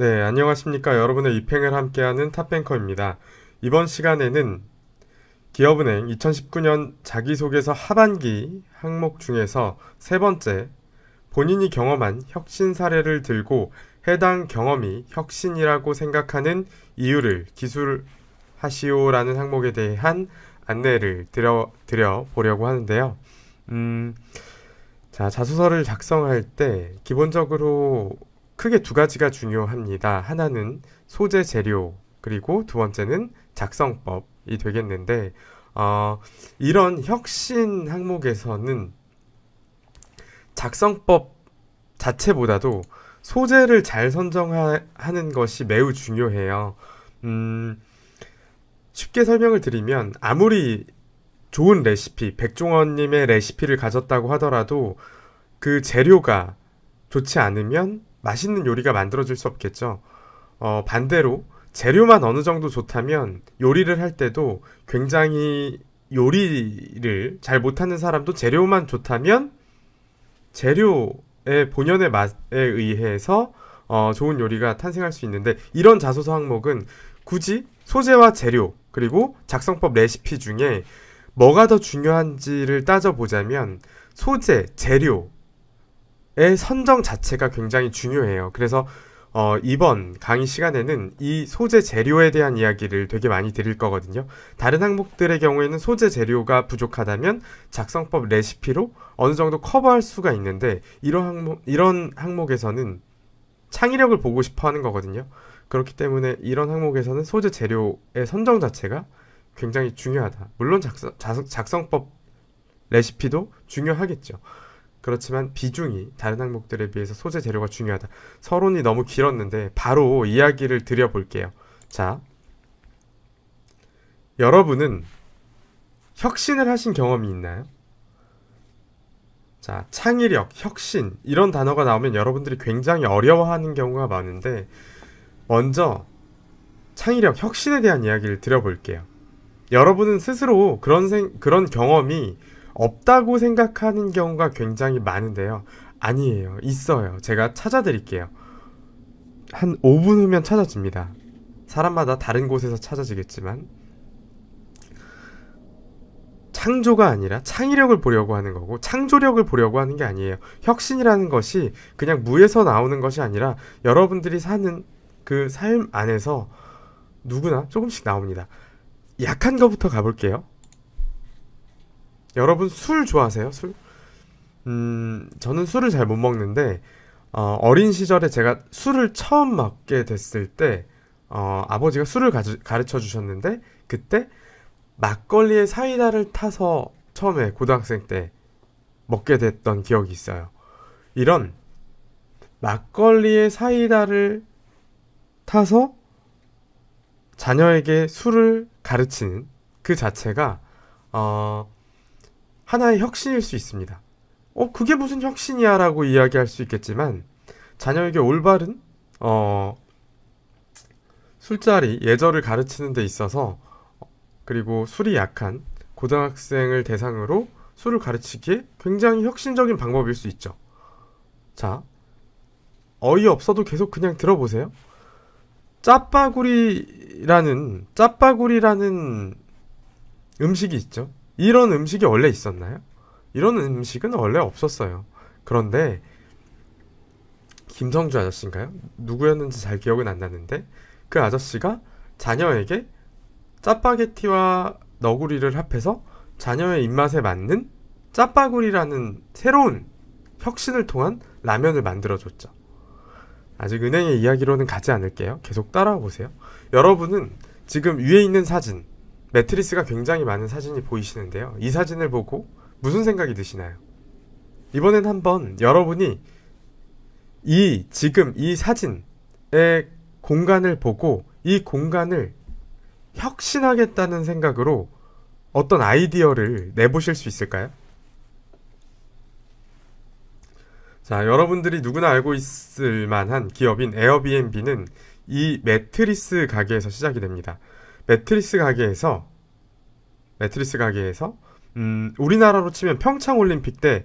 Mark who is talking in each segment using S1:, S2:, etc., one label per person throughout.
S1: 네, 안녕하십니까. 여러분의 입행을 함께하는 탑뱅커입니다. 이번 시간에는 기업은행 2019년 자기소개서 하반기 항목 중에서 세 번째 본인이 경험한 혁신 사례를 들고 해당 경험이 혁신이라고 생각하는 이유를 기술하시오라는 항목에 대한 안내를 드려, 드려보려고 하는데요. 음, 자, 자소서를 작성할 때 기본적으로 크게 두 가지가 중요합니다. 하나는 소재 재료 그리고 두 번째는 작성법이 되겠는데 어, 이런 혁신 항목에서는 작성법 자체보다도 소재를 잘 선정하는 것이 매우 중요해요. 음, 쉽게 설명을 드리면 아무리 좋은 레시피, 백종원님의 레시피를 가졌다고 하더라도 그 재료가 좋지 않으면 맛있는 요리가 만들어질 수 없겠죠. 어, 반대로 재료만 어느 정도 좋다면 요리를 할 때도 굉장히 요리를 잘 못하는 사람도 재료만 좋다면 재료의 본연의 맛에 의해서 어, 좋은 요리가 탄생할 수 있는데 이런 자소서 항목은 굳이 소재와 재료 그리고 작성법 레시피 중에 뭐가 더 중요한지를 따져보자면 소재, 재료 의 선정 자체가 굉장히 중요해요. 그래서 어, 이번 강의 시간에는 이 소재 재료에 대한 이야기를 되게 많이 드릴 거거든요. 다른 항목들의 경우에는 소재 재료가 부족하다면 작성법 레시피로 어느 정도 커버할 수가 있는데 이런 항목 이런 항목에서는 창의력을 보고 싶어 하는 거거든요. 그렇기 때문에 이런 항목에서는 소재 재료의 선정 자체가 굉장히 중요하다. 물론 작성, 작성법 레시피도 중요하겠죠. 그렇지만 비중이 다른 항목들에 비해서 소재 재료가 중요하다. 서론이 너무 길었는데 바로 이야기를 드려볼게요. 자, 여러분은 혁신을 하신 경험이 있나요? 자, 창의력, 혁신 이런 단어가 나오면 여러분들이 굉장히 어려워하는 경우가 많은데 먼저 창의력, 혁신에 대한 이야기를 드려볼게요. 여러분은 스스로 그런 생, 그런 경험이 없다고 생각하는 경우가 굉장히 많은데요. 아니에요. 있어요. 제가 찾아드릴게요. 한 5분 후면 찾아집니다. 사람마다 다른 곳에서 찾아지겠지만 창조가 아니라 창의력을 보려고 하는 거고 창조력을 보려고 하는 게 아니에요. 혁신이라는 것이 그냥 무에서 나오는 것이 아니라 여러분들이 사는 그 삶 안에서 누구나 조금씩 나옵니다. 약한 것부터 가볼게요. 여러분 술 좋아하세요? 술? 음, 저는 술을 잘 못 먹는데 어, 어린 시절에 제가 술을 처음 먹게 됐을 때 어, 아버지가 술을 가주, 가르쳐 주셨는데 그때 막걸리에 사이다를 타서 처음에 고등학생 때 먹게 됐던 기억이 있어요. 이런 막걸리에 사이다를 타서 자녀에게 술을 가르치는 그 자체가 어, 하나의 혁신일 수 있습니다. 어, 그게 무슨 혁신이야 라고 이야기할 수 있겠지만 자녀에게 올바른, 어, 술자리, 예절을 가르치는 데 있어서 그리고 술이 약한 고등학생을 대상으로 술을 가르치기에 굉장히 혁신적인 방법일 수 있죠. 자, 어이없어도 계속 그냥 들어보세요. 짜파구리라는, 짜파구리라는 음식이 있죠. 이런 음식이 원래 있었나요? 이런 음식은 원래 없었어요. 그런데 김성주 아저씨인가요? 누구였는지 잘 기억은 안 나는데 그 아저씨가 자녀에게 짜파게티와 너구리를 합해서 자녀의 입맛에 맞는 짜파구리라는 새로운 혁신을 통한 라면을 만들어줬죠. 아직 은행의 이야기로는 가지 않을게요. 계속 따라와 보세요. 여러분은 지금 위에 있는 사진, 매트리스가 굉장히 많은 사진이 보이시는데요. 이 사진을 보고 무슨 생각이 드시나요? 이번엔 한번 여러분이 이 지금 이 사진의 공간을 보고 이 공간을 혁신하겠다는 생각으로 어떤 아이디어를 내보실 수 있을까요? 자, 여러분들이 누구나 알고 있을 만한 기업인 에어비앤비는 이 매트리스 가게에서 시작이 됩니다. 매트리스 가게에서 매트리스 가게에서 음, 우리나라로 치면 평창 올림픽 때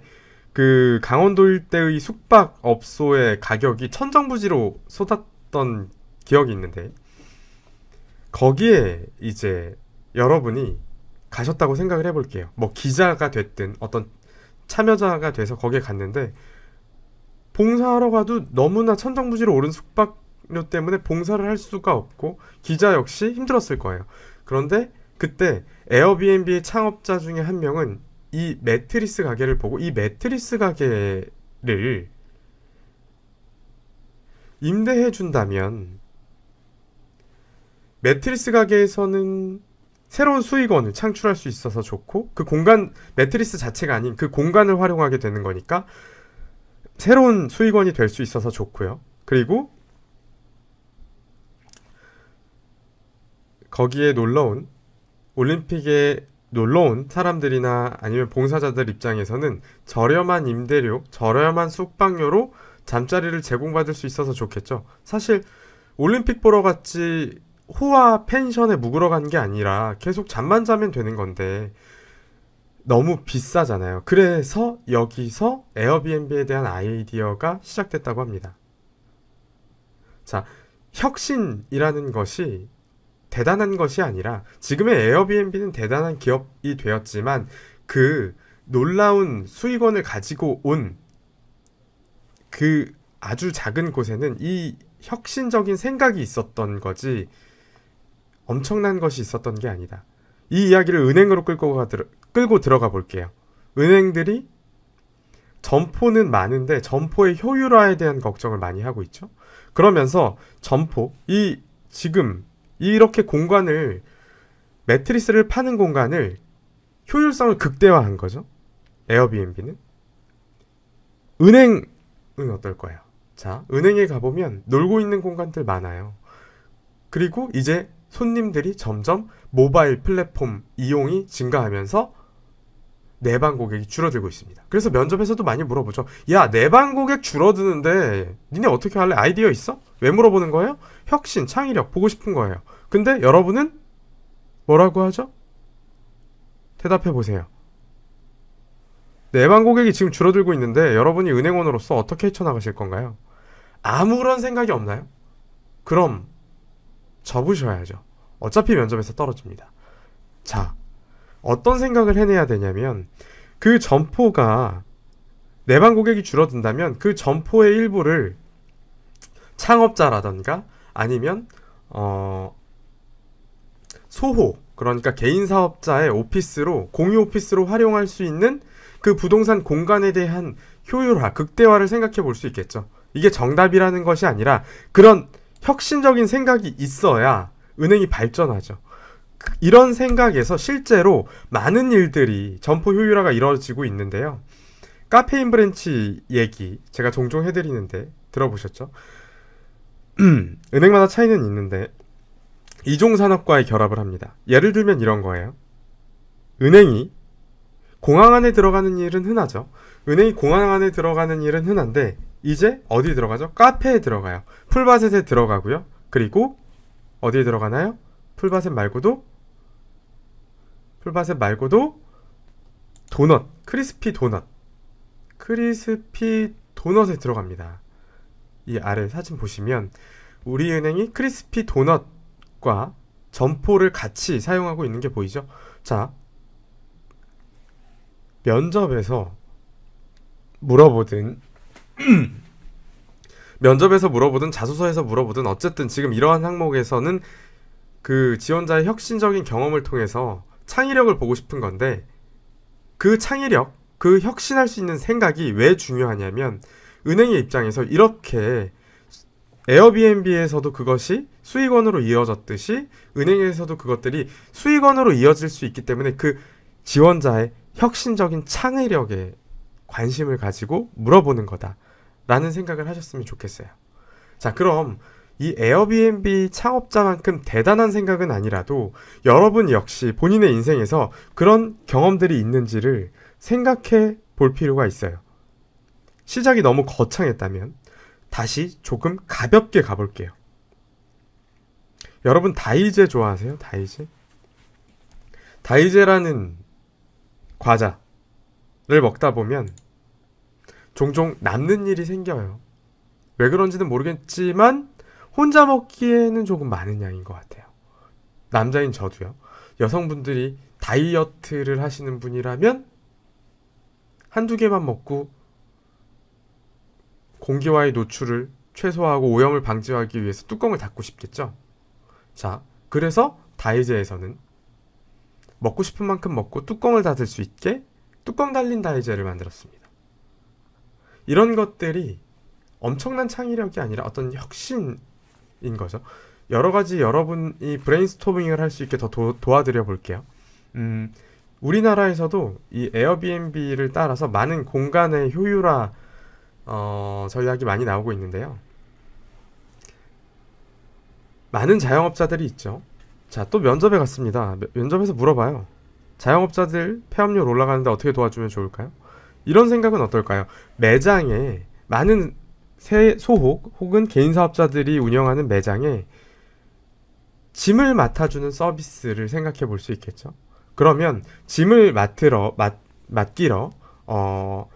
S1: 그 강원도 일대의 숙박업소의 가격이 천정부지로 쏟았던 기억이 있는데 거기에 이제 여러분이 가셨다고 생각을 해볼게요. 뭐 기자가 됐든 어떤 참여자가 돼서 거기에 갔는데 봉사하러 가도 너무나 천정부지로 오른 숙박 수업료 때문에 봉사를 할 수가 없고 기자 역시 힘들었을 거예요. 그런데 그때 에어비앤비의 창업자 중에 한 명은 이 매트리스 가게를 보고 이 매트리스 가게를 임대해 준다면 매트리스 가게에서는 새로운 수익원을 창출할 수 있어서 좋고 그 공간 매트리스 자체가 아닌 그 공간을 활용하게 되는 거니까 새로운 수익원이 될 수 있어서 좋고요. 그리고 거기에 놀러온 올림픽에 놀러온 사람들이나 아니면 봉사자들 입장에서는 저렴한 임대료, 저렴한 숙박료로 잠자리를 제공받을 수 있어서 좋겠죠. 사실 올림픽 보러 갔지 호화 펜션에 묵으러 간 게 아니라 계속 잠만 자면 되는 건데 너무 비싸잖아요. 그래서 여기서 에어비앤비에 대한 아이디어가 시작됐다고 합니다. 자, 혁신이라는 것이 대단한 것이 아니라 지금의 에어비앤비는 대단한 기업이 되었지만 그 놀라운 수익원을 가지고 온 그 아주 작은 곳에는 이 혁신적인 생각이 있었던 거지 엄청난 것이 있었던 게 아니다. 이 이야기를 은행으로 끌고, 가, 끌고 들어가 볼게요. 은행들이 점포는 많은데 점포의 효율화에 대한 걱정을 많이 하고 있죠. 그러면서 점포, 이 지금 이렇게 공간을 매트리스를 파는 공간을 효율성을 극대화한 거죠. 에어비앤비는 은행은 어떨거예요 자, 은행에 가보면 놀고 있는 공간들 많아요. 그리고 이제 손님들이 점점 모바일 플랫폼 이용이 증가하면서 내방 고객이 줄어들고 있습니다. 그래서 면접에서도 많이 물어보죠. 야, 내방 고객 줄어드는데 니네 어떻게 할래? 아이디어 있어? 왜 물어보는 거예요? 혁신, 창의력 보고 싶은 거예요. 근데 여러분은 뭐라고 하죠? 대답해 보세요. 내방 고객이 지금 줄어들고 있는데 여러분이 은행원으로서 어떻게 헤쳐나가실 건가요? 아무런 생각이 없나요? 그럼 접으셔야죠. 어차피 면접에서 떨어집니다. 자, 어떤 생각을 해내야 되냐면 그 점포가 내방 고객이 줄어든다면 그 점포의 일부를 창업자라던가 아니면 어 소호 그러니까 개인 사업자의 오피스로 공유 오피스로 활용할 수 있는 그 부동산 공간에 대한 효율화 극대화를 생각해 볼 수 있겠죠. 이게 정답이라는 것이 아니라 그런 혁신적인 생각이 있어야 은행이 발전하죠. 그, 이런 생각에서 실제로 많은 일들이 점포 효율화가 이루어지고 있는데요. 카페인 브랜치 얘기 제가 종종 해드리는데 들어보셨죠? 은행마다 차이는 있는데 이종산업과의 결합을 합니다. 예를 들면 이런 거예요. 은행이 공항 안에 들어가는 일은 흔하죠. 은행이 공항 안에 들어가는 일은 흔한데 이제 어디 들어가죠? 카페에 들어가요. 풀밭에 들어가고요. 그리고 어디에 들어가나요? 풀밭에 말고도 풀바셋 말고도 도넛, 크리스피 도넛, 크리스피 도넛에 들어갑니다. 이 아래 사진 보시면 우리은행이 크리스피 도넛과 점포를 같이 사용하고 있는 게 보이죠? 자, 면접에서 물어보든 면접에서 물어보든 자소서에서 물어보든 어쨌든 지금 이러한 항목에서는 그 지원자의 혁신적인 경험을 통해서 창의력을 보고 싶은 건데 그 창의력, 그 혁신할 수 있는 생각이 왜 중요하냐면 은행의 입장에서 이렇게 에어비앤비에서도 그것이 수익원으로 이어졌듯이 은행에서도 그것들이 수익원으로 이어질 수 있기 때문에 그 지원자의 혁신적인 창의력에 관심을 가지고 물어보는 거다라는 생각을 하셨으면 좋겠어요. 자, 그럼 이 에어비앤비 창업자만큼 대단한 생각은 아니라도 여러분 역시 본인의 인생에서 그런 경험들이 있는지를 생각해 볼 필요가 있어요. 시작이 너무 거창했다면 다시 조금 가볍게 가볼게요. 여러분 다이제 좋아하세요? 다이제? 다이제라는 과자를 먹다 보면 종종 남는 일이 생겨요. 왜 그런지는 모르겠지만 혼자 먹기에는 조금 많은 양인 것 같아요. 남자인 저도요. 여성분들이 다이어트를 하시는 분이라면 한두 개만 먹고 공기와의 노출을 최소화하고 오염을 방지하기 위해서 뚜껑을 닫고 싶겠죠. 자, 그래서 다이제에서는 먹고 싶은 만큼 먹고 뚜껑을 닫을 수 있게 뚜껑 달린 다이제를 만들었습니다. 이런 것들이 엄청난 창의력이 아니라 어떤 혁신 인 거죠. 여러 가지 여러분이 브레인스토밍을 할 수 있게 더 도, 와드려 볼게요. 음, 우리나라에서도 이 에어비앤비를 따라서 많은 공간의 효율화 어, 전략이 많이 나오고 있는데요. 많은 자영업자들이 있죠. 자, 또 면접에 갔습니다. 면접에서 물어봐요. 자영업자들 폐업률 올라가는데 어떻게 도와주면 좋을까요? 이런 생각은 어떨까요? 매장에 많은 새 소혹 혹은 개인 사업자들이 운영하는 매장에 짐을 맡아주는 서비스를 생각해 볼 수 있겠죠. 그러면 짐을 맡으러 맡, 맡기러 어,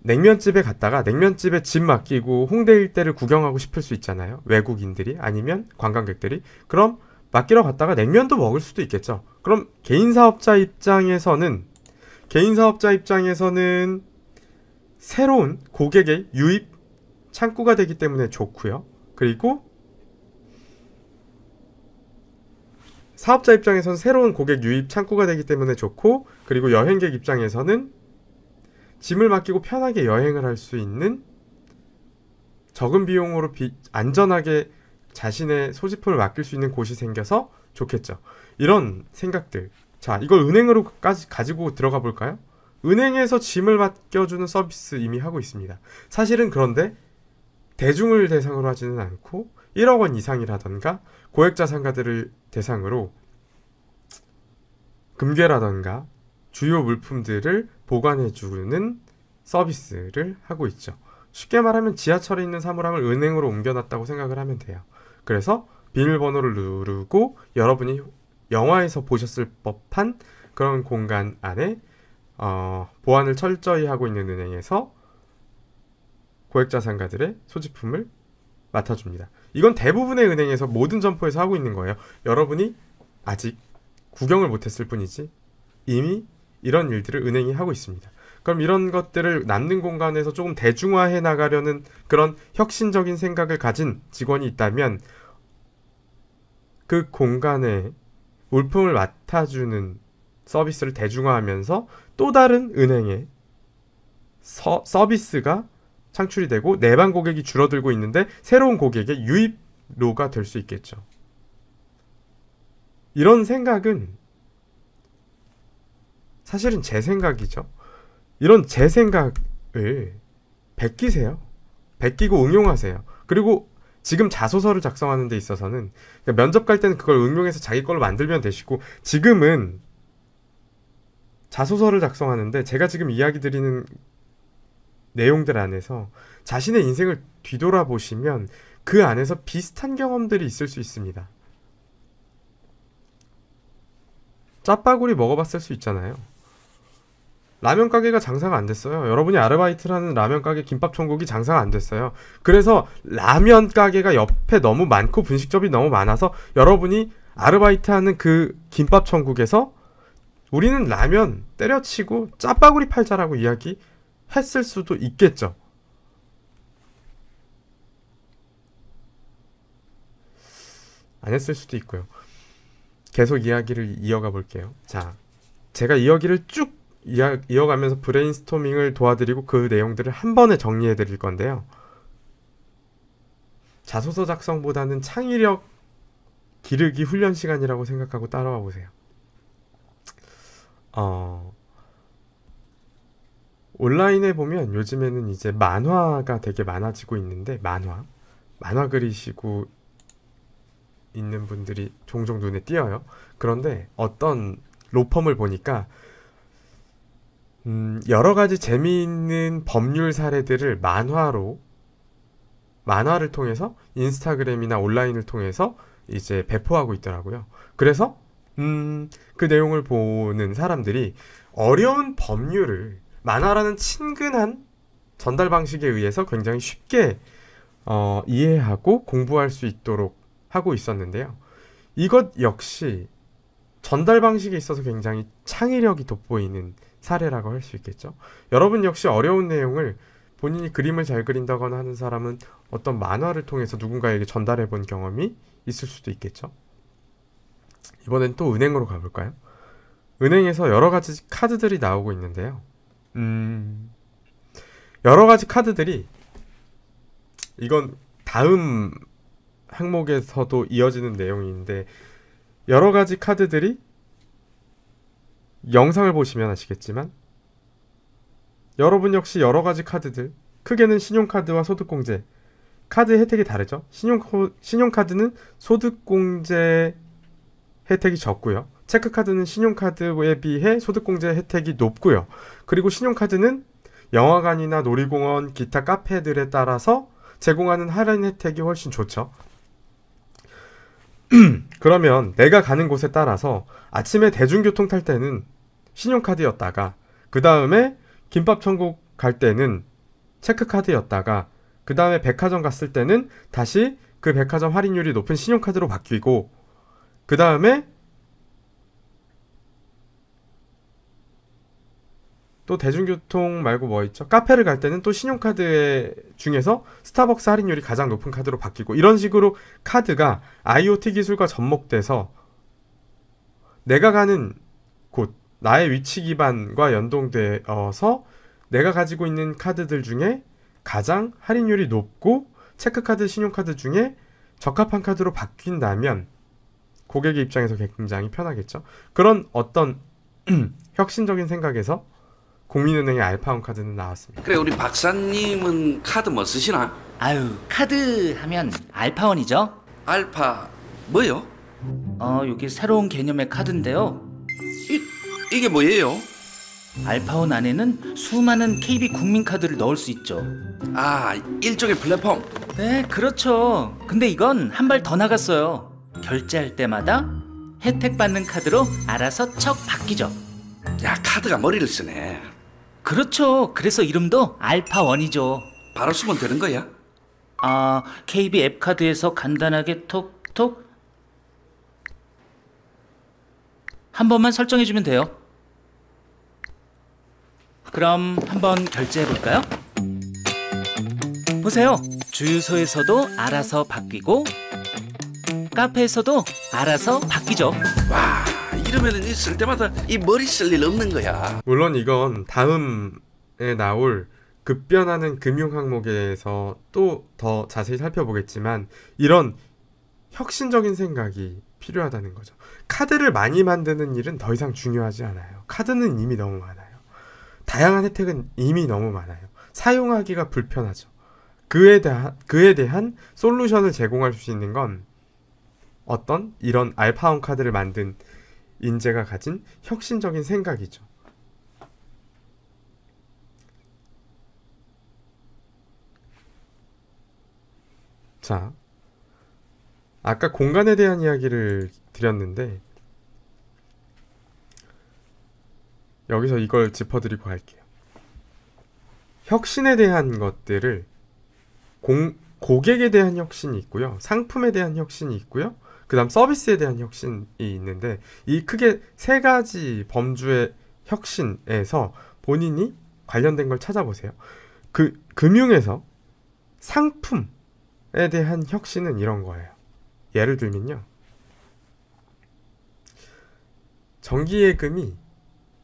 S1: 냉면집에 갔다가 냉면집에 짐 맡기고 홍대 일대를 구경하고 싶을 수 있잖아요. 외국인들이 아니면 관광객들이 그럼 맡기러 갔다가 냉면도 먹을 수도 있겠죠. 그럼 개인 사업자 입장에서는 개인 사업자 입장에서는 새로운 고객의 유입 창구가 되기 때문에 좋고요. 그리고 사업자 입장에선 새로운 고객 유입 창구가 되기 때문에 좋고 그리고 여행객 입장에서는 짐을 맡기고 편하게 여행을 할 수 있는 적은 비용으로 비, 안전하게 자신의 소지품을 맡길 수 있는 곳이 생겨서 좋겠죠. 이런 생각들. 자, 이걸 은행으로까지 가지고 들어가 볼까요? 은행에서 짐을 맡겨주는 서비스 이미 하고 있습니다. 사실은 그런데 대중을 대상으로 하지는 않고 1억 원 이상이라던가 고액 자산가들을 대상으로 금괴라던가 주요 물품들을 보관해주는 서비스를 하고 있죠. 쉽게 말하면 지하철에 있는 사물함을 은행으로 옮겨놨다고 생각을 하면 돼요. 그래서 비밀번호를 누르고 여러분이 영화에서 보셨을 법한 그런 공간 안에 어, 보안을 철저히 하고 있는 은행에서 고액자산가들의 소지품을 맡아줍니다. 이건 대부분의 은행에서 모든 점포에서 하고 있는 거예요. 여러분이 아직 구경을 못했을 뿐이지 이미 이런 일들을 은행이 하고 있습니다. 그럼 이런 것들을 남는 공간에서 조금 대중화해 나가려는 그런 혁신적인 생각을 가진 직원이 있다면 그 공간에 물품을 맡아주는 서비스를 대중화하면서 또 다른 은행의 서, 서비스가 창출이 되고 내방 고객이 줄어들고 있는데 새로운 고객의 유입로가 될 수 있겠죠. 이런 생각은 사실은 제 생각이죠. 이런 제 생각을 베끼세요. 베끼고 응용하세요. 그리고 지금 자소서를 작성하는 데 있어서는 그러니까 면접 갈 때는 그걸 응용해서 자기 걸로 만들면 되시고 지금은 자소서를 작성하는데 제가 지금 이야기 드리는 내용들 안에서 자신의 인생을 뒤돌아보시면 그 안에서 비슷한 경험들이 있을 수 있습니다. 짜파구리 먹어봤을 수 있잖아요. 라면 가게가 장사가 안 됐어요. 여러분이 아르바이트를 하는 라면 가게 김밥 천국이 장사가 안 됐어요. 그래서 라면 가게가 옆에 너무 많고 분식점이 너무 많아서 여러분이 아르바이트 하는 그 김밥 천국에서 우리는 라면 때려치고 짜파구리 팔자라고 이야기 했을 수도 있겠죠. 안 했을 수도 있고요. 계속 이야기를 이어가 볼게요. 자, 제가 이야기를 쭉 이야, 이어가면서 브레인스토밍을 도와드리고 그 내용들을 한 번에 정리해 드릴 건데요. 자소서 작성보다는 창의력 기르기 훈련 시간이라고 생각하고 따라와 보세요. 어, 온라인에 보면 요즘에는 이제 만화가 되게 많아지고 있는데 만화 만화 그리시고 있는 분들이 종종 눈에 띄어요. 그런데 어떤 로펌을 보니까 음, 여러 가지 재미있는 법률 사례들을 만화로 만화를 통해서 인스타그램이나 온라인을 통해서 이제 배포하고 있더라고요. 그래서 음, 그 내용을 보는 사람들이 어려운 법률을 만화라는 친근한 전달 방식에 의해서 굉장히 쉽게 어, 이해하고 공부할 수 있도록 하고 있었는데요. 이것 역시 전달 방식에 있어서 굉장히 창의력이 돋보이는 사례라고 할 수 있겠죠. 여러분 역시 어려운 내용을 본인이 그림을 잘 그린다거나 하는 사람은 어떤 만화를 통해서 누군가에게 전달해 본 경험이 있을 수도 있겠죠. 이번엔 또 은행으로 가볼까요? 은행에서 여러 가지 카드들이 나오고 있는데요. 음. 여러 가지 카드들이 이건 다음 항목에서도 이어지는 내용인데 여러 가지 카드들이 영상을 보시면 아시겠지만 여러분 역시 여러 가지 카드들 크게는 신용카드와 소득공제 카드 혜택이 다르죠. 신용 신용카드는 소득공제 혜택이 적고요. 체크카드는 신용카드에 비해 소득공제 혜택이 높고요. 그리고 신용카드는 영화관이나 놀이공원, 기타 카페들에 따라서 제공하는 할인 혜택이 훨씬 좋죠. 그러면 내가 가는 곳에 따라서 아침에 대중교통 탈 때는 신용카드였다가 그 다음에 김밥천국 갈 때는 체크카드였다가 그 다음에 백화점 갔을 때는 다시 그 백화점 할인율이 높은 신용카드로 바뀌고 그 다음에 또 대중교통 말고 뭐 있죠? 카페를 갈 때는 또 신용카드 중에서 스타벅스 할인율이 가장 높은 카드로 바뀌고 이런 식으로 카드가 IoT 기술과 접목돼서 내가 가는 곳, 나의 위치 기반과 연동되어서 내가 가지고 있는 카드들 중에 가장 할인율이 높고 체크카드, 신용카드 중에 적합한 카드로 바뀐다면 고객의 입장에서 굉장히 편하겠죠. 그런 어떤 혁신적인 생각에서 국민은행의 알파온 카드는 나왔습니다. 그래 우리 박사님은 카드 뭐 쓰시나? 아유 카드 하면 알파원이죠. 알파 뭐요? 어 여기 새로운 개념의 카드인데요. 이, 이게 뭐예요? 알파원 안에는 수많은 KB 국민 카드를 넣을 수 있죠. 아 일종의 플랫폼. 네 그렇죠. 근데 이건 한 발 더 나갔어요. 결제할 때마다 혜택 받는 카드로 알아서 척 바뀌죠. 야 카드가 머리를 쓰네. 그렇죠. 그래서 이름도 알파원이죠. 바로 쓰면 되는 거야? 아, KB 앱카드에서 간단하게 톡톡 한 번만 설정해 주면 돼요. 그럼 한번 결제해 볼까요? 보세요. 주유소에서도 알아서 바뀌고 카페에서도 알아서 바뀌죠. 와. 이러면은 이쓸 때마다 이 머리 쓸 일 없는 거야. 물론 이건 다음에 나올 급변하는 금융 항목에서 또 더 자세히 살펴보겠지만 이런 혁신적인 생각이 필요하다는 거죠. 카드를 많이 만드는 일은 더 이상 중요하지 않아요. 카드는 이미 너무 많아요. 다양한 혜택은 이미 너무 많아요. 사용하기가 불편하죠. 그에 대한 그에 대한 솔루션을 제공할 수 있는 건 어떤 이런 알파온 카드를 만든 인재가 가진 혁신적인 생각이죠. 자, 아까 공간에 대한 이야기를 드렸는데 여기서 이걸 짚어드리고 할게요. 혁신에 대한 것들을 공, 고객에 대한 혁신이 있고요. 상품에 대한 혁신이 있고요. 그다음 서비스에 대한 혁신이 있는데 이 크게 세 가지 범주의 혁신에서 본인이 관련된 걸 찾아보세요. 그 금융에서 상품에 대한 혁신은 이런 거예요. 예를 들면요. 정기예금이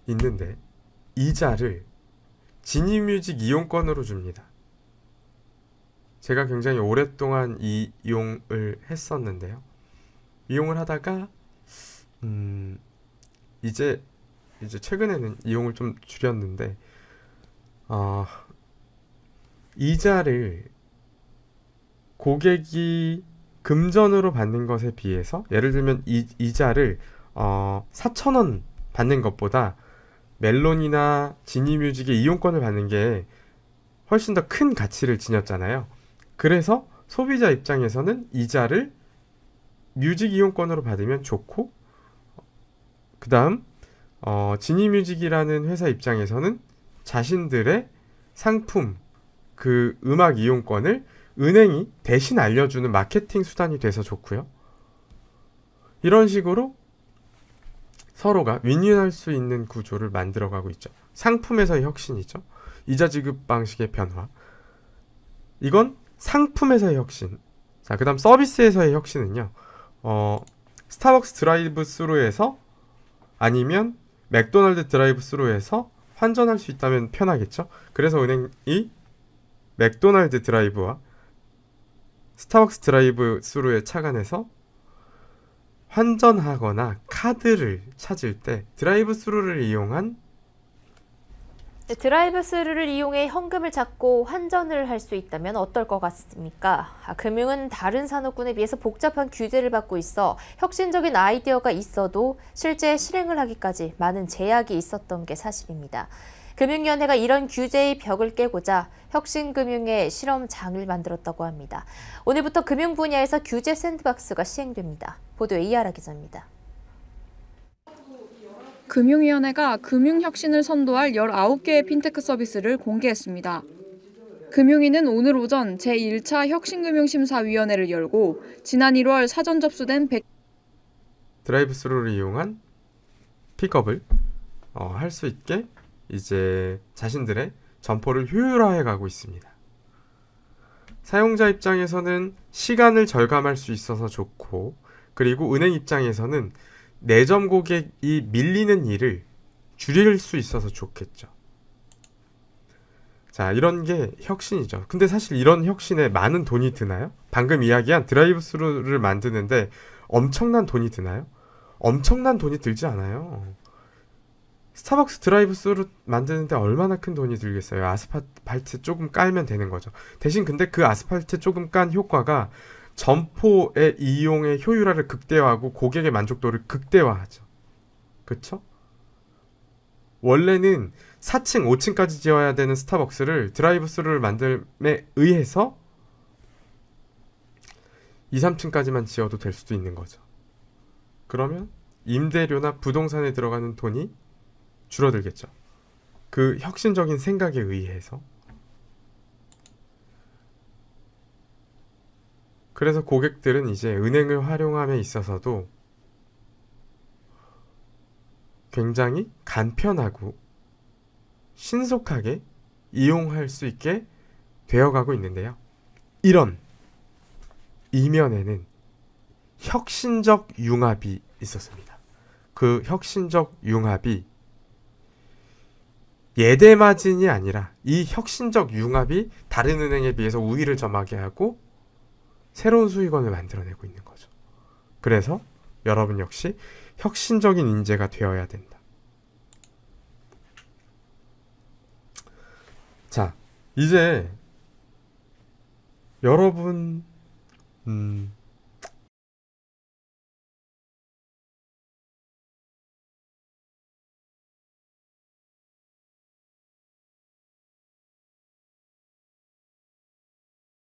S1: 있는데 이자를 지니뮤직 이용권으로 줍니다. 제가 굉장히 오랫동안 이 이용을 했었는데요. 이용을 하다가 음 이제 이제 최근에는 이용을 좀 줄였는데 어, 아, 이자를 고객이 금전으로 받는 것에 비해서 예를 들면 이, 이자를 어, 4천원 받는 것보다 멜론이나 지니뮤직의 이용권을 받는 게 훨씬 더 큰 가치를 지녔잖아요. 그래서 소비자 입장에서는 이자를 뮤직 이용권으로 받으면 좋고 그 다음 어, 지니뮤직이라는 회사 입장에서는 자신들의 상품 그 음악 이용권을 은행이 대신 알려주는 마케팅 수단이 돼서 좋고요. 이런 식으로 서로가 윈윈할 수 있는 구조를 만들어가고 있죠. 상품에서의 혁신이죠. 이자 지급 방식의 변화. 이건 상품에서의 혁신. 자, 그 다음 서비스에서의 혁신은요. 어, 스타벅스 드라이브 스루에서 아니면 맥도날드 드라이브 스루에서 환전할 수 있다면 편하겠죠. 그래서 은행이 맥도날드 드라이브와 스타벅스 드라이브 스루에 착안해서 환전하거나 카드를 찾을 때 드라이브 스루를 이용한 드라이브 스루를 이용해 현금을 잡고 환전을 할 수 있다면 어떨 것 같습니까? 아, 금융은 다른 산업군에 비해서 복잡한 규제를 받고 있어 혁신적인 아이디어가 있어도 실제 실행을 하기까지 많은 제약이 있었던 게 사실입니다. 금융위원회가 이런 규제의 벽을 깨고자 혁신금융의 실험장을 만들었다고 합니다. 오늘부터 금융 분야에서 규제 샌드박스가 시행됩니다. 보도에 이하라 기자입니다. 금융위원회가 금융혁신을 선도할 19개의 핀테크 서비스를 공개했습니다. 금융위는 오늘 오전 제1차 혁신금융심사위원회를 열고 지난 1월 사전 접수된 100... 드라이브스루를 이용한 픽업을 어, 할수 있게 이제 자신들의 점포를 효율화해 가고 있습니다. 사용자 입장에서는 시간을 절감할 수 있어서 좋고 그리고 은행 입장에서는 내점 고객이 밀리는 일을 줄일 수 있어서 좋겠죠. 자, 이런 게 혁신이죠. 근데 사실 이런 혁신에 많은 돈이 드나요? 방금 이야기한 드라이브 스루를 만드는데 엄청난 돈이 드나요? 엄청난 돈이 들지 않아요. 스타벅스 드라이브 스루 만드는데 얼마나 큰 돈이 들겠어요? 아스팔트 조금 깔면 되는 거죠. 대신 근데 그 아스팔트 조금 깐 효과가 점포의 이용의 효율화를 극대화하고 고객의 만족도를 극대화하죠. 그쵸? 원래는 4층, 5층까지 지어야 되는 스타벅스를 드라이브스루를 만듦에 의해서 2, 3층까지만 지어도 될 수도 있는 거죠. 그러면 임대료나 부동산에 들어가는 돈이 줄어들겠죠. 그 혁신적인 생각에 의해서 그래서 고객들은 이제 은행을 활용함에 있어서도 굉장히 간편하고 신속하게 이용할 수 있게 되어가고 있는데요. 이런 이면에는 혁신적 융합이 있었습니다. 그 혁신적 융합이 예대 마진이 아니라 이 혁신적 융합이 다른 은행에 비해서 우위를 점하게 하고 새로운 수익원을 만들어내고 있는 거죠. 그래서 여러분 역시 혁신적인 인재가 되어야 된다. 자, 이제 여러분 음